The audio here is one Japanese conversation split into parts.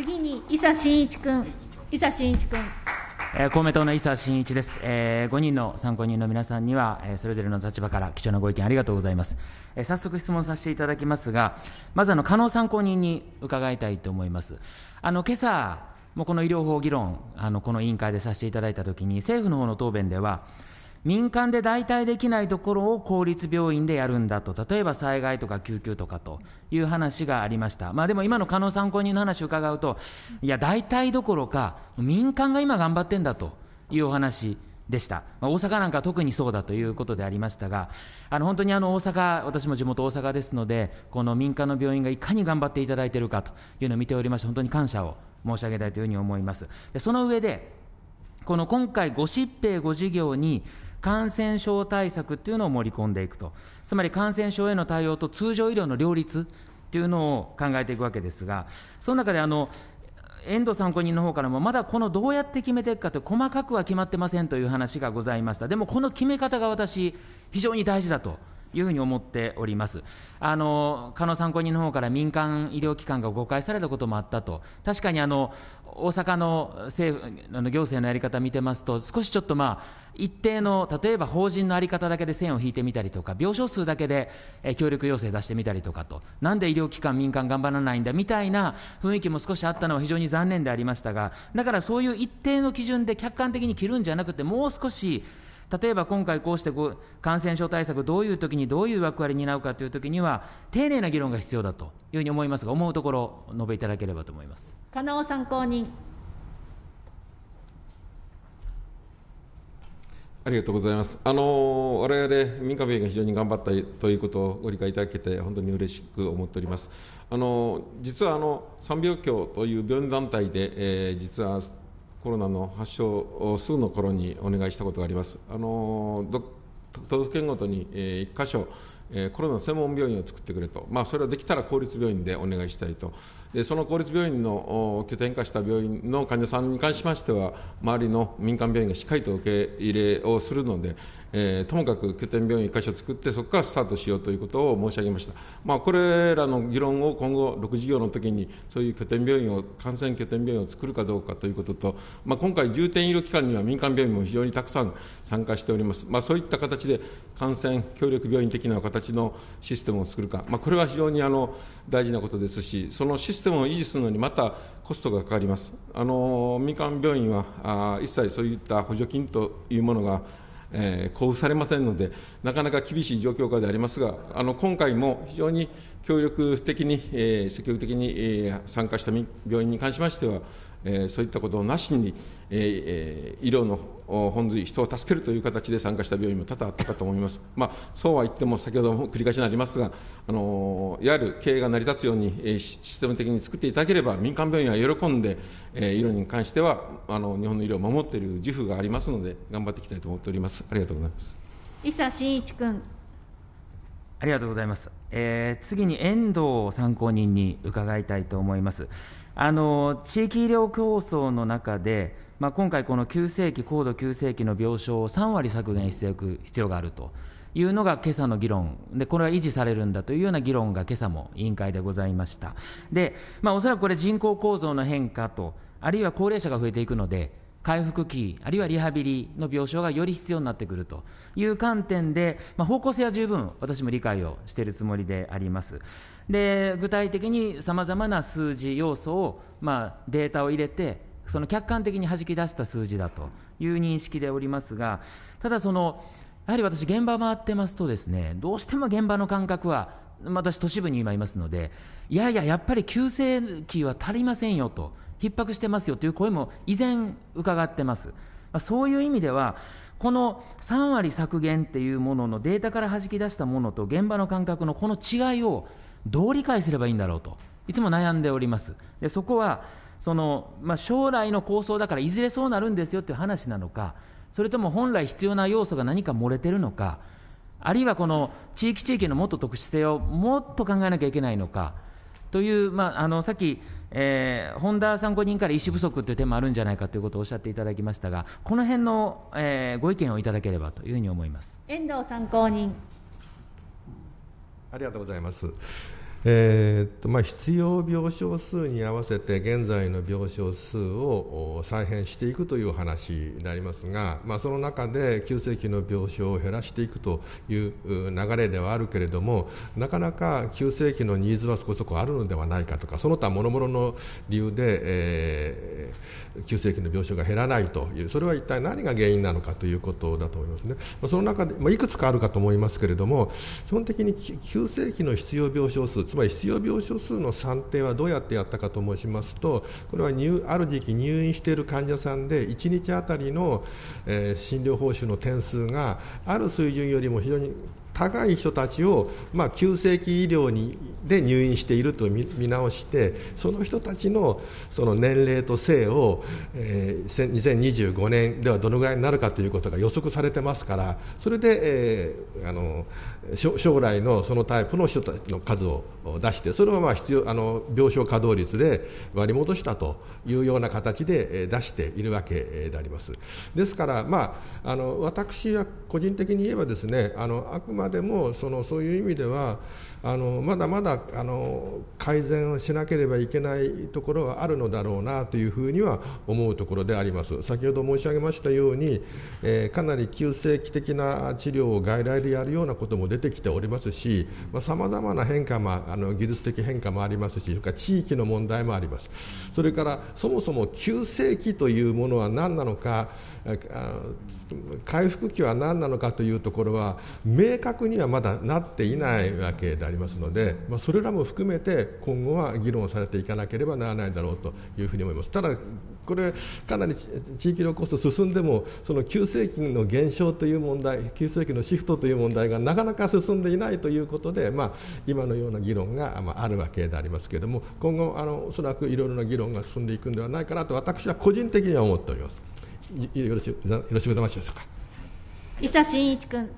次に伊佐真一君、伊佐真一君。え公明党の伊佐真一です、えー、5人の参考人の皆さんには、えー、それぞれの立場から貴重なご意見ありがとうございます、えー、早速質問させていただきますがまずあの可能参考人に伺いたいと思いますあの今朝もうこの医療法議論あのこの委員会でさせていただいたときに政府の方の答弁では民間で代替できないところを公立病院でやるんだと、例えば災害とか救急とかという話がありました、まあ、でも今の加納参考人の話を伺うと、いや、代替どころか、民間が今頑張ってんだというお話でした、まあ、大阪なんか特にそうだということでありましたが、あの本当にあの大阪、私も地元、大阪ですので、この民間の病院がいかに頑張っていただいているかというのを見ておりまして、本当に感謝を申し上げたいというふうに思います。でその上でこの今回、ご疾病、ご事業に感染症対策っていうのを盛り込んでいくと、つまり感染症への対応と通常医療の両立っていうのを考えていくわけですが、その中であの、遠藤参考人の方からも、まだこのどうやって決めていくかと、細かくは決まってませんという話がございました、でもこの決め方が私、非常に大事だというふうに思っております。あの加納参考人の方から民間医療機関が誤解されたこともあったと、確かにあの大阪の政府あの行政のやり方見てますと、少しちょっとまあ、一定の、例えば法人の在り方だけで線を引いてみたりとか、病床数だけで協力要請出してみたりとかと、なんで医療機関、民間頑張らないんだみたいな雰囲気も少しあったのは非常に残念でありましたが、だからそういう一定の基準で客観的に切るんじゃなくて、もう少し、例えば今回こうして感染症対策どういう時にどういう役割に担うかという時には丁寧な議論が必要だというふうに思いますが思うところ述べいただければと思います金尾参考人ありがとうございます。あの我々民間病院が非常に頑張ったということをご理解いただけて本当に嬉しく思っております。あの実はあの三病協という病院団体で、えー、実はコロナの発症すぐの頃にお願いしたことがあります。あの都道府県ごとに1箇所えコロナ専門病院を作ってくれと、まあ、それはできたら公立病院でお願いしたいと、でその公立病院の拠点化した病院の患者さんに関しましては、周りの民間病院がしっかりと受け入れをするので、えー、ともかく拠点病院1箇所作って、そこからスタートしようということを申し上げました、まあ、これらの議論を今後、6事業の時に、そういう拠点病院を、感染拠点病院を作るかどうかということと、まあ、今回、重点医療機関には民間病院も非常にたくさん参加しております。まあ、そういった形で感染協力病院的な形形のシステムを作るか、まあ、これは非常にあの大事なことですし、そのシステムを維持するのにまたコストがかかります。あの民間病院はあ一切そういった補助金というものがえー、交付されませんので、なかなか厳しい状況下でありますが、あの今回も非常に協力的に、えー、積極的に、えー、参加した病院に関しましては、えー、そういったことをなしに、えー、医療の本髄、人を助けるという形で参加した病院も多々あったかと思います。まあ、そうは言っても、先ほども繰り返しになりますが、あのいわゆる経営が成り立つように、えー、システム的に作っていただければ、民間病院は喜んで、えー、医療に関してはあの、日本の医療を守っている自負がありますので、頑張っていきたいと思っております。ありがとうございます伊佐真一君ありがとうございます。えー、次に遠藤を参考人に伺いたいと思います。あの地域医療競争の中で、まあ、今回、この急性期、高度急性期の病床を3割削減していく必要があるというのが今朝の議論で、これは維持されるんだというような議論が今朝も委員会でございました。で、まあ、おそらくこれ、人口構造の変化と、あるいは高齢者が増えていくので、回復期、あるいはリハビリの病床がより必要になってくるという観点で、まあ、方向性は十分私も理解をしているつもりであります。で具体的にさまざまな数字、要素を、まあ、データを入れて、その客観的にはじき出した数字だという認識でおりますが、ただその、やはり私、現場回ってますと、ですねどうしても現場の感覚は、私、都市部に今いますので、いやいや、やっぱり急性期は足りませんよと逼迫してますよという声も依然伺ってます。そういう意味では、この3割削減っていうもののデータからはじき出したものと現場の感覚のこの違いをどう理解すればいいんだろうと、いつも悩んでおります。でそこはその、まあ、将来の構想だからいずれそうなるんですよっていう話なのか、それとも本来必要な要素が何か漏れてるのか、あるいはこの地域地域のもっと特殊性をもっと考えなきゃいけないのか。という、まあ、あのさっき、えー、本田参考人から医師不足という点もあるんじゃないかということをおっしゃっていただきましたが、この辺の、えー、ご意見をいただければというふうに思います遠藤参考人。ありがとうございます。えーとまあ、必要病床数に合わせて現在の病床数を再編していくという話でありますが、まあ、その中で急性期の病床を減らしていくという流れではあるけれどもなかなか急性期のニーズはそこそこあるのではないかとかその他諸々の理由で、えー、急性期の病床が減らないというそれは一体何が原因なのかということだと思いますね。その中で、まあ、いくつかあるかと思いますけれども基本的に急性期の必要病床数つまり必要病床数の算定はどうやってやったかと申しますと、これは入ある時期入院している患者さんで、1日あたりの、えー、診療報酬の点数が、ある水準よりも非常に高い人たちを、まあ、急性期医療にで入院していると見直してその人たちのその年齢と性を、えー、2025年ではどのぐらいになるかということが予測されてますからそれで、えー、あの将来のそのタイプの人たちの数を出してそれをまあ必要あの病床稼働率で割り戻したというような形で出しているわけであります。ですから、まあ、あの私は個人的に言えばですねあのあくまでもそのそういう意味ではあのまだまだあの改善をしなければいけないところはあるのだろうなというふうには思うところであります先ほど申し上げましたように、えー、かなり急性期的な治療を外来でやるようなことも出てきておりますしさまざ、まな変化もあの技術的変化もありますしそれから地域の問題もありますそれからそもそも急性期というものは何なのか回復期は何なのかというところは明確額にはまだなっていないわけでありますので、まあ、それらも含めて今後は議論されていかなければならないだろうというふうに思います。ただこれかなり地域のコスト進んでもその急性期の減少という問題急性期のシフトという問題がなかなか進んでいないということで、まあ、今のような議論が、まあ、あるわけでありますけれども今後あのおそらくいろいろな議論が進んでいくんではないかなと私は個人的には思っております。よろしよろしくお願いしますか。伊佐真一君。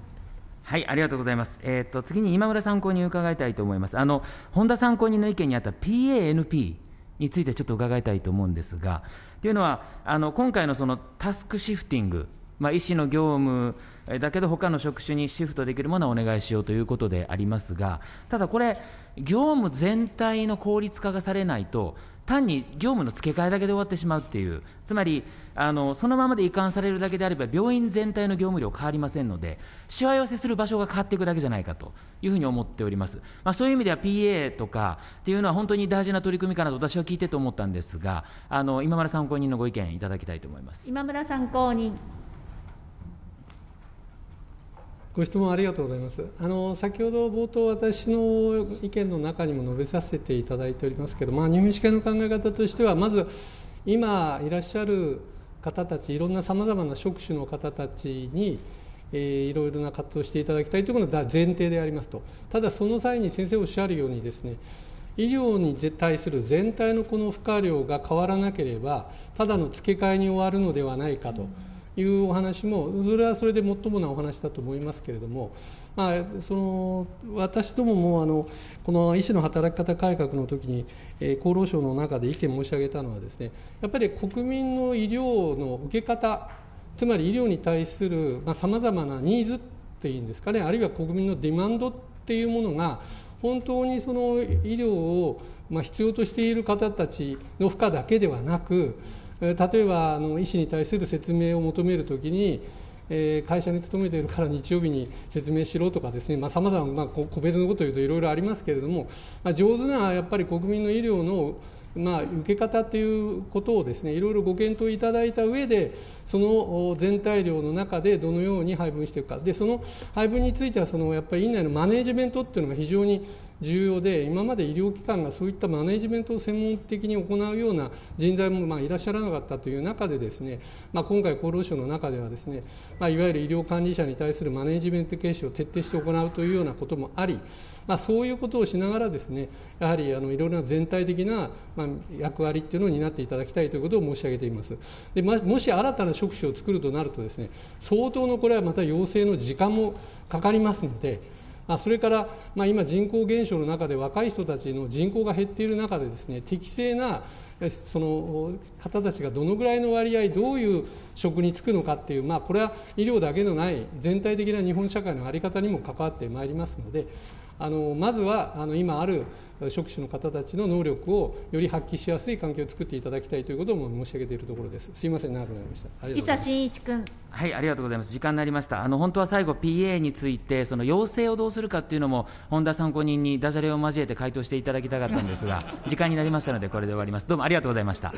はい、ありがとうございます。えー、っと次に今村参考に伺いたいと思います。あの本田参考人の意見にあった PANP についてちょっと伺いたいと思うんですが、というのはあの今回のそのタスクシフティングまあ、医師の業務だけど、他の職種にシフトできるものはお願いしようということでありますが、ただこれ、業務全体の効率化がされないと、単に業務の付け替えだけで終わってしまうっていう、つまりあのそのままで移管されるだけであれば、病院全体の業務量変わりませんので、しわ寄せする場所が変わっていくだけじゃないかというふうに思っております、まあ、そういう意味では PA とかっていうのは、本当に大事な取り組みかなと、私は聞いてと思ったんですが、あの今村参考人のご意見いただきたいと思います今村参考人ご質問ありがとうございますあの先ほど冒頭、私の意見の中にも述べさせていただいておりますけど、まあ、入院試会の考え方としては、まず今いらっしゃる方たち、いろんなさまざまな職種の方たちに、えー、いろいろな活動をしていただきたいということが前提でありますと、ただその際に先生おっしゃるようにですね、医療に対する全体のこの負荷量が変わらなければ、ただの付け替えに終わるのではないかと。うんいうお話もそれはそれで最もなお話だと思いますけれども、まあ、その私どももあのこの医師の働き方改革の時に、えー、厚労省の中で意見申し上げたのはですねやっぱり国民の医療の受け方つまり医療に対するさまざ、まなニーズっていうんですかねあるいは国民のディマンドっていうものが本当にその医療を、まあ、必要としている方たちの負荷だけではなく例えばあの医師に対する説明を求めるときにえ会社に勤めているから日曜日に説明しろとかですねさまざ、あ、まな個別のことを言うといろいろありますけれども、まあ、上手なやっぱり国民の医療のまあ、受け方ということをですねいろいろご検討いただいた上でその全体量の中でどのように配分していくかでその配分についてはそのやっぱり院内のマネージメントっていうのが非常に重要で今まで医療機関がそういったマネジメントを専門的に行うような人材もまあいらっしゃらなかったという中でですね、まあ、今回厚労省の中ではですね、まあ、いわゆる医療管理者に対するマネジメント形式を徹底して行うというようなこともあり、まあ、そういうことをしながらですねやはりあのいろいろな全体的な、まあ、役割っていうのを担っていただきたいということを申し上げていますで、もし新たな職種を作るとなるとですね相当のこれはまた要請の時間もかかりますのであそれから、まあ、今人口減少の中で若い人たちの人口が減っている中でですね適正なその方たちがどのぐらいの割合どういう職に就くのかっていう、まあ、これは医療だけのない全体的な日本社会の在り方にも関わってまいりますのであのまずはあの今ある職種の方たちの能力をより発揮しやすい環境を作っていただきたいということも申し上げているところです。すみません長くなりました。岸田真一君。はい、ありがとうございます。時間になりました。あの本当は最後 PA についてその要請をどうするかっていうのも本田参考人にダジャレを交えて回答していただきたかったんですが、時間になりましたのでこれで終わります。どうもありがとうございました。